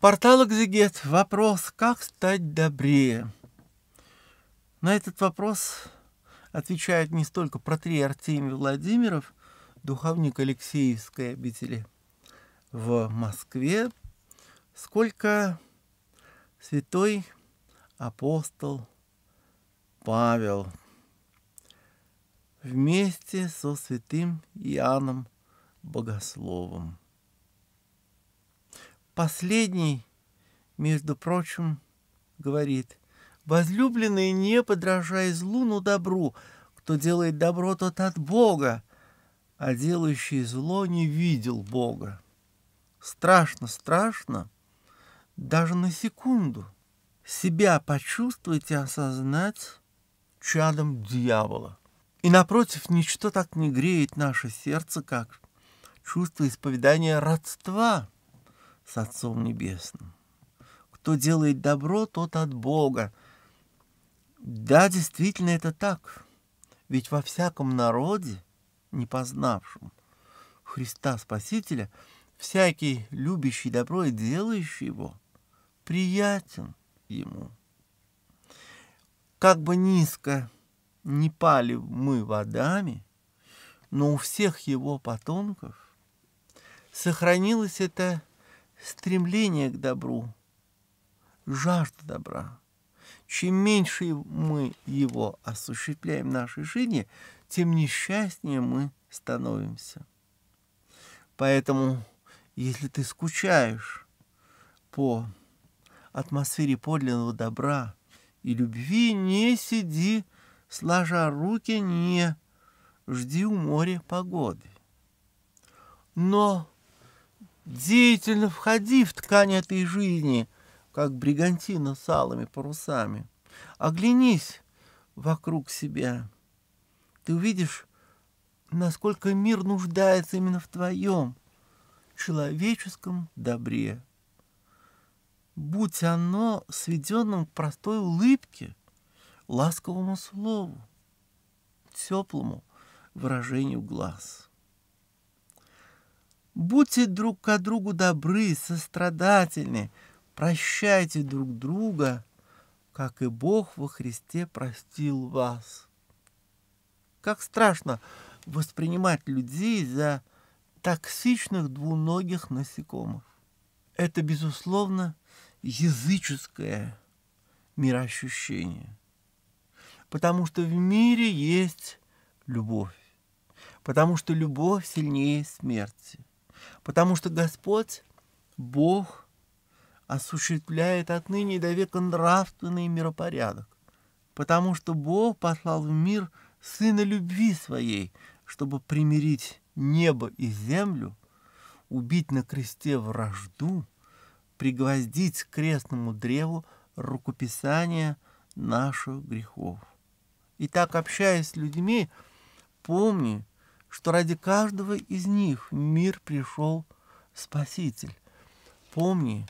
Портал «Экзегет». Вопрос «Как стать добрее?» На этот вопрос отвечает не столько протрей Артемий Владимиров, духовник Алексеевской обители в Москве, сколько святой апостол Павел вместе со святым Иоанном Богословом. Последний, между прочим, говорит, «Возлюбленный, не подражай злу, но добру. Кто делает добро, тот от Бога, а делающий зло не видел Бога». Страшно, страшно, даже на секунду. Себя почувствовать и осознать чадом дьявола. И напротив, ничто так не греет наше сердце, как чувство исповедания родства – с Отцом Небесным. Кто делает добро, тот от Бога. Да, действительно, это так. Ведь во всяком народе, не познавшем Христа Спасителя, всякий любящий добро и делающий его приятен ему. Как бы низко не пали мы водами, но у всех его потомков сохранилось это стремление к добру, жажда добра. Чем меньше мы его осуществляем в нашей жизни, тем несчастнее мы становимся. Поэтому, если ты скучаешь по атмосфере подлинного добра и любви, не сиди, сложа руки, не жди у моря погоды. Но деятельно входи в ткань этой жизни, как бригантина с алыми парусами. Оглянись вокруг себя. Ты увидишь, насколько мир нуждается именно в твоем человеческом добре. Будь оно сведенным к простой улыбке, ласковому слову, теплому выражению глаз. Будьте друг к другу добры, сострадательны, прощайте друг друга, как и Бог во Христе простил вас. Как страшно воспринимать людей за токсичных двуногих насекомых. Это, безусловно, языческое мироощущение. Потому что в мире есть любовь. Потому что любовь сильнее смерти потому что Господь, Бог, осуществляет отныне до века нравственный миропорядок, потому что Бог послал в мир Сына любви своей, чтобы примирить небо и землю, убить на кресте вражду, пригвоздить к крестному древу рукописание наших грехов. И так, общаясь с людьми, помни, что ради каждого из них в мир пришел Спаситель. Помни,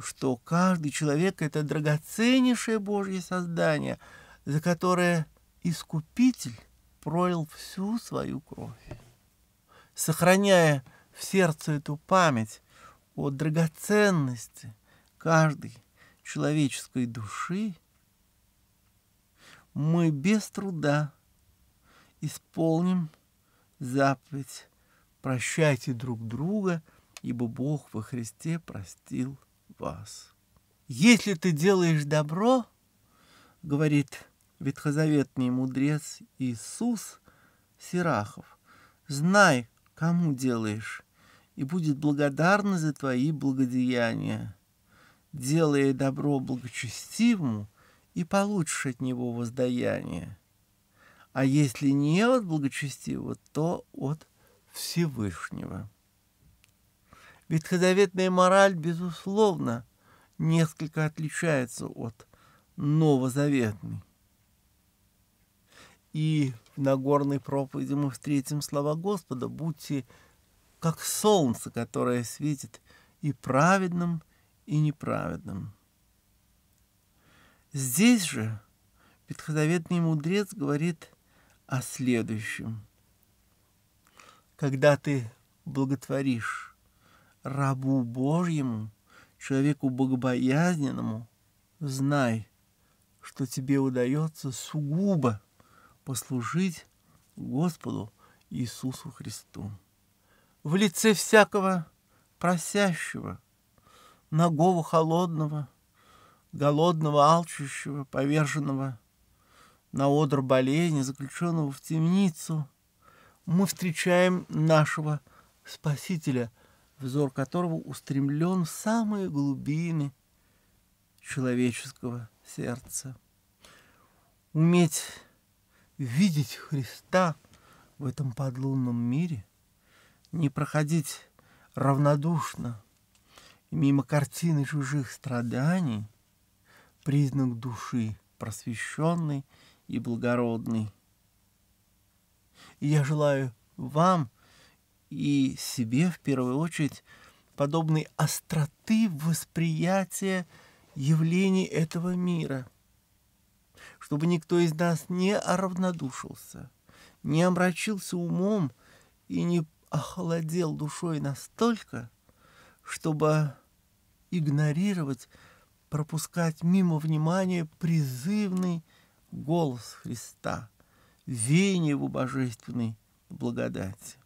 что каждый человек – это драгоценнейшее Божье создание, за которое Искупитель пролил всю свою кровь. Сохраняя в сердце эту память о драгоценности каждой человеческой души, мы без труда исполним заповедь «Прощайте друг друга, ибо Бог во Христе простил вас». «Если ты делаешь добро, — говорит ветхозаветный мудрец Иисус Сирахов, — знай, кому делаешь, и будет благодарна за твои благодеяния. Делая добро благочестивому, и получишь от него воздаяние а если не от благочестивого, то от Всевышнего. Ветхозаветная мораль, безусловно, несколько отличается от новозаветной. И в Нагорной проповеди мы встретим слова Господа «Будьте как солнце, которое светит и праведным, и неправедным». Здесь же ветхозаветный мудрец говорит – о следующем. Когда ты благотворишь рабу Божьему, человеку богобоязненному, знай, что тебе удается сугубо послужить Господу Иисусу Христу. В лице всякого просящего, ногого холодного, голодного, алчущего, поверженного – на одр болезни, заключенного в темницу, мы встречаем нашего Спасителя, взор которого устремлен в самые глубины человеческого сердца. Уметь видеть Христа в этом подлунном мире, не проходить равнодушно мимо картины чужих страданий, признак души просвещенной и благородный. И я желаю вам и себе в первую очередь подобной остроты восприятия явлений этого мира, чтобы никто из нас не равнодушился, не омрачился умом и не охладел душой настолько, чтобы игнорировать, пропускать мимо внимания призывный голос Христа, веяние его божественной благодати.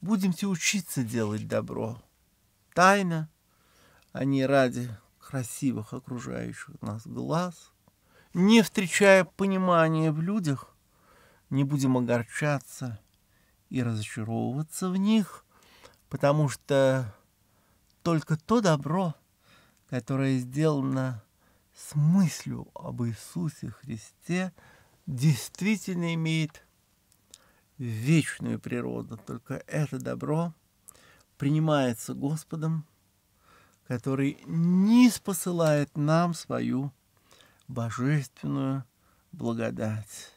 Будемте учиться делать добро тайно, а не ради красивых окружающих нас глаз, не встречая понимания в людях, не будем огорчаться и разочаровываться в них, потому что только то добро, которое сделано с мыслью об Иисусе Христе действительно имеет вечную природу. Только это добро принимается Господом, который не посылает нам свою божественную благодать.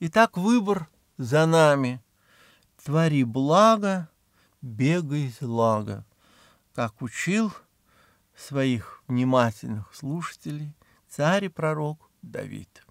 Итак, выбор за нами. Твори благо, бегай злага, как учил – своих внимательных слушателей царь и пророк Давид.